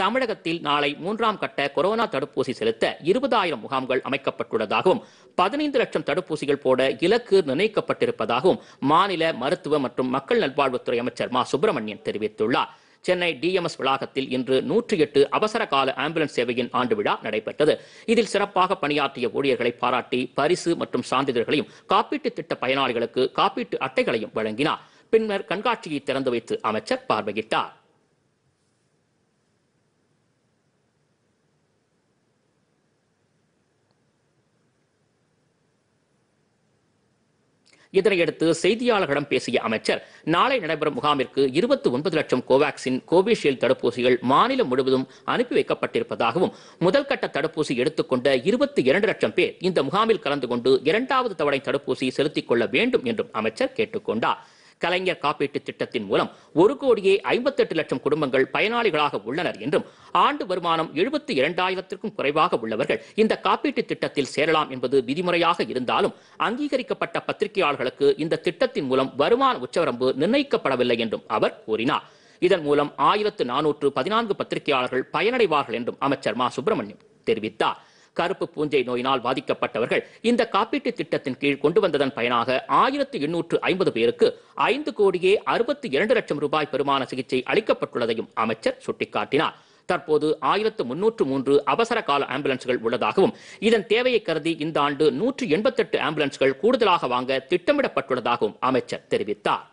தமிழகத்தில் நாளை மூன்றாம் கட்ட கொரோனா தடுப்பூசி செலுத்த இருபதாயிரம் முகாம்கள் அமைக்கப்பட்டுள்ளதாகவும் பதினைந்து லட்சம் தடுப்பூசிகள் போட இலக்கு நிர்ணயிக்கப்பட்டிருப்பதாகவும் மாநில மருத்துவ மற்றும் மக்கள் நல்வாழ்வுத்துறை அமைச்சர் மா சுப்பிரமணியன் தெரிவித்துள்ளார் சென்னை டிஎம்எஸ் வளாகத்தில் இன்று நூற்றி எட்டு அவசர கால ஆம்புலன்ஸ் சேவையின் ஆண்டு விழா நடைபெற்றது இதில் சிறப்பாக பணியாற்றிய ஊழியர்களை பாராட்டி பரிசு மற்றும் சான்றிதழ்களையும் காப்பீட்டு திட்ட பயனாளிகளுக்கு காப்பீட்டு அட்டைகளையும் வழங்கினார் பின்னர் கண்காட்சியை திறந்து வைத்து அமைச்சர் பார்வையிட்டார் இதனையடுத்து செய்தியாளர்களிடம் பேசிய அமைச்சர் நாளை நடைபெறும் முகாமிற்கு இருபத்தி ஒன்பது லட்சம் கோவாக்சின் கோவிஷீல்டு தடுப்பூசிகள் மாநிலம் முழுவதும் அனுப்பி வைக்கப்பட்டிருப்பதாகவும் முதல் கட்ட தடுப்பூசி எடுத்துக்கொண்ட இருபத்தி இரண்டு லட்சம் பேர் இந்த முகாமில் கலந்து கொண்டு இரண்டாவது தவணை தடுப்பூசி செலுத்திக் கொள்ள வேண்டும் என்றும் அமைச்சர் கேட்டுக்கொண்டார் கலைஞர் காப்பீட்டு திட்டத்தின் மூலம் ஒரு கோடியே ஐம்பத்தி எட்டு லட்சம் குடும்பங்கள் பயனாளிகளாக உள்ளனர் என்றும் ஆண்டு வருமானம் எழுபத்தி இரண்டாயிரத்திற்கும் குறைவாக உள்ளவர்கள் இந்த காப்பீட்டு திட்டத்தில் சேரலாம் என்பது விதிமுறையாக இருந்தாலும் அங்கீகரிக்கப்பட்ட பத்திரிகையாளர்களுக்கு இந்த திட்டத்தின் மூலம் வருமான உச்சவரம்பு நிர்ணயிக்கப்படவில்லை என்றும் அவர் கூறினார் இதன் மூலம் ஆயிரத்து நானூற்று பதினான்கு பத்திரிகையாளர்கள் பயனடைவார்கள் என்றும் அமைச்சர் மா சுப்பிரமணியம் தெரிவித்தார் கருப்பு பூஞ்சை நோயினால் பாதிக்கப்பட்டவர்கள் இந்த காப்பீட்டு திட்டத்தின் கீழ் கொண்டு வந்ததன் பயனாக ஆயிரத்து எண்ணூற்று ஐம்பது பேருக்கு ஐந்து கோடியே அறுபத்தி இரண்டு லட்சம் ரூபாய் பெருமான சிகிச்சை அளிக்கப்பட்டுள்ளதையும் அமைச்சர் சுட்டிக்காட்டினார் தற்போது ஆயிரத்து முன்னூற்று மூன்று அவசர கால ஆம்புலன்ஸ்கள் உள்ளதாகவும் இதன் தேவையை கருதி இந்த ஆண்டு நூற்று எண்பத்தெட்டு ஆம்புலன்ஸ்கள் கூடுதலாக வாங்க திட்டமிடப்பட்டுள்ளதாகவும் அமைச்சர் தெரிவித்தார்